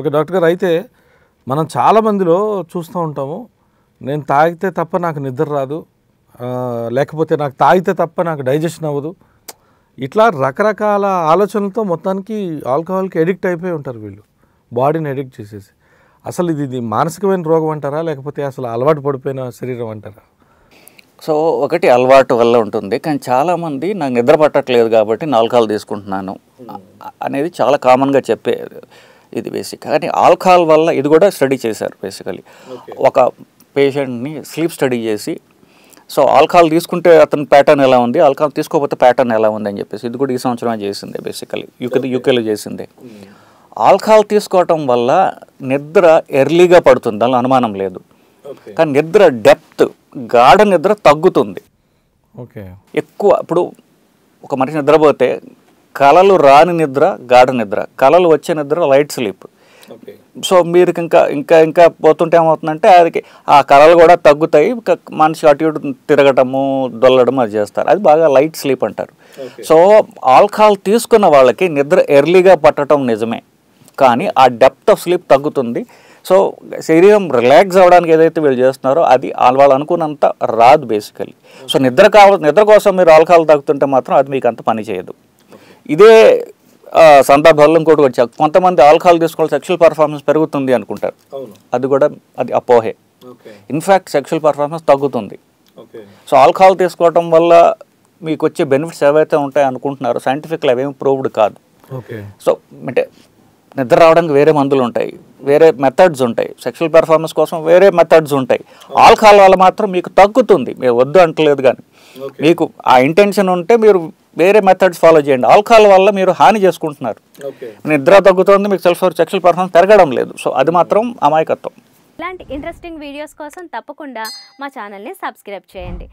Okay doctor గారు అయితే మనం చాలామందిలో చూస్తూ ఉంటాము నేను తాగితే తప్ప నాకు నిద్ర రాదు లేకపోతే నాకు తాగితే తప్ప నాకు డైజెషన్ అవ్వదు ఇట్లా రకరకాల ఆలోచనలతో మొత్తానికి ఆల్కహాల్కి ఎడిక్ట్ అయిపోయి ఉంటారు వీళ్ళు బాడీని ఎడిక్ట్ చేసేసి అసలు ఇది ఇది మానసికమైన రోగం అంటారా లేకపోతే అసలు అలవాటు పడిపోయిన శరీరం అంటారా సో ఒకటి అలవాటు వల్ల ఉంటుంది కానీ చాలామంది నాకు నిద్ర పట్టట్లేదు కాబట్టి నేను ఆల్కహాల్ తీసుకుంటున్నాను అనేది చాలా కామన్గా చెప్పే ఇది బేసిక్ కానీ ఆల్కహాల్ వల్ల ఇది కూడా స్టడీ చేశారు బేసికలీ ఒక పేషెంట్ని స్లీప్ స్టడీ చేసి సో ఆల్కహాల్ తీసుకుంటే అతని ప్యాటర్న్ ఎలా ఉంది ఆల్కహాల్ తీసుకోకపోతే ప్యాటర్న్ ఎలా ఉంది అని చెప్పేసి ఇది కూడా ఈ సంవత్సరమే చేసిందే బేసికలీ యూకే యూకేలో చేసిందే ఆల్కహాల్ hmm. తీసుకోవటం వల్ల నిద్ర ఎర్లీగా పడుతుంది దానిలో అనుమానం లేదు కానీ నిద్ర డెప్త్ గాఢ నిద్ర తగ్గుతుంది ఓకే ఎక్కువ ఇప్పుడు ఒక మనిషి నిద్రపోతే కళలు రాని నిద్ర గాఢ నిద్ర కళలు వచ్చే నిద్ర లైట్ స్లీప్ సో మీరు ఇంకా ఇంకా ఇంకా పోతుంటే ఏమవుతుందంటే అది ఆ కళలు కూడా తగ్గుతాయి మనిషి అటు ఇటు తిరగటము దొల్లడము అది చేస్తారు అది బాగా లైట్ స్లీప్ అంటారు సో ఆల్కహాల్ తీసుకున్న వాళ్ళకి నిద్ర ఎర్లీగా పట్టడం నిజమే కానీ ఆ డెప్త్ ఆఫ్ స్లీప్ తగ్గుతుంది సో శరీరం రిలాక్స్ అవ్వడానికి ఏదైతే వీళ్ళు చేస్తున్నారో అది వాళ్ళు అనుకున్నంత రాదు బేసికలీ సో నిద్ర కావ నిద్ర కోసం మీరు ఆల్కహాల్ తగ్గుతుంటే మాత్రం అది మీకు అంత పని చేయదు ఇదే సందర్భాల్లో ఇంకోటి వచ్చా కొంతమంది ఆల్కహాల్ తీసుకోవాలి సెక్షువల్ పర్ఫార్మెన్స్ పెరుగుతుంది అనుకుంటారు అది కూడా అది అపోహే ఇన్ఫ్యాక్ట్ సెక్షువల్ పర్ఫార్మెన్స్ తగ్గుతుంది సో ఆల్కహాల్ తీసుకోవటం వల్ల మీకు వచ్చే బెనిఫిట్స్ ఏవైతే ఉంటాయో అనుకుంటున్నారో సైంటిఫిక్గా అవేమి ప్రూవ్డ్ కాదు సో అంటే నిద్ర రావడానికి వేరే మందులు ఉంటాయి వేరే మెథడ్స్ ఉంటాయి సెక్షువల్ పెర్ఫార్మెన్స్ కోసం వేరే మెథడ్స్ ఉంటాయి ఆల్కహాల్ వల్ల మాత్రం మీకు తగ్గుతుంది మీరు వద్దు అంటలేదు కానీ మీకు ఆ ఇంటెన్షన్ ఉంటే మీరు వేరే మెథడ్స్ ఫాలో చేయండి ఆల్కహాల్ వల్ల మీరు హాని చేసుకుంటున్నారు నిద్ర తగ్గుతుంది మీకు సెల్ఫ్ సెక్షువల్ పెర్ఫార్మెన్స్ పెరగడం లేదు సో అది మాత్రం అమాయకత్వం ఇలాంటి ఇంట్రెస్టింగ్ వీడియోస్ కోసం తప్పకుండా మా ఛానల్ని సబ్స్క్రైబ్ చేయండి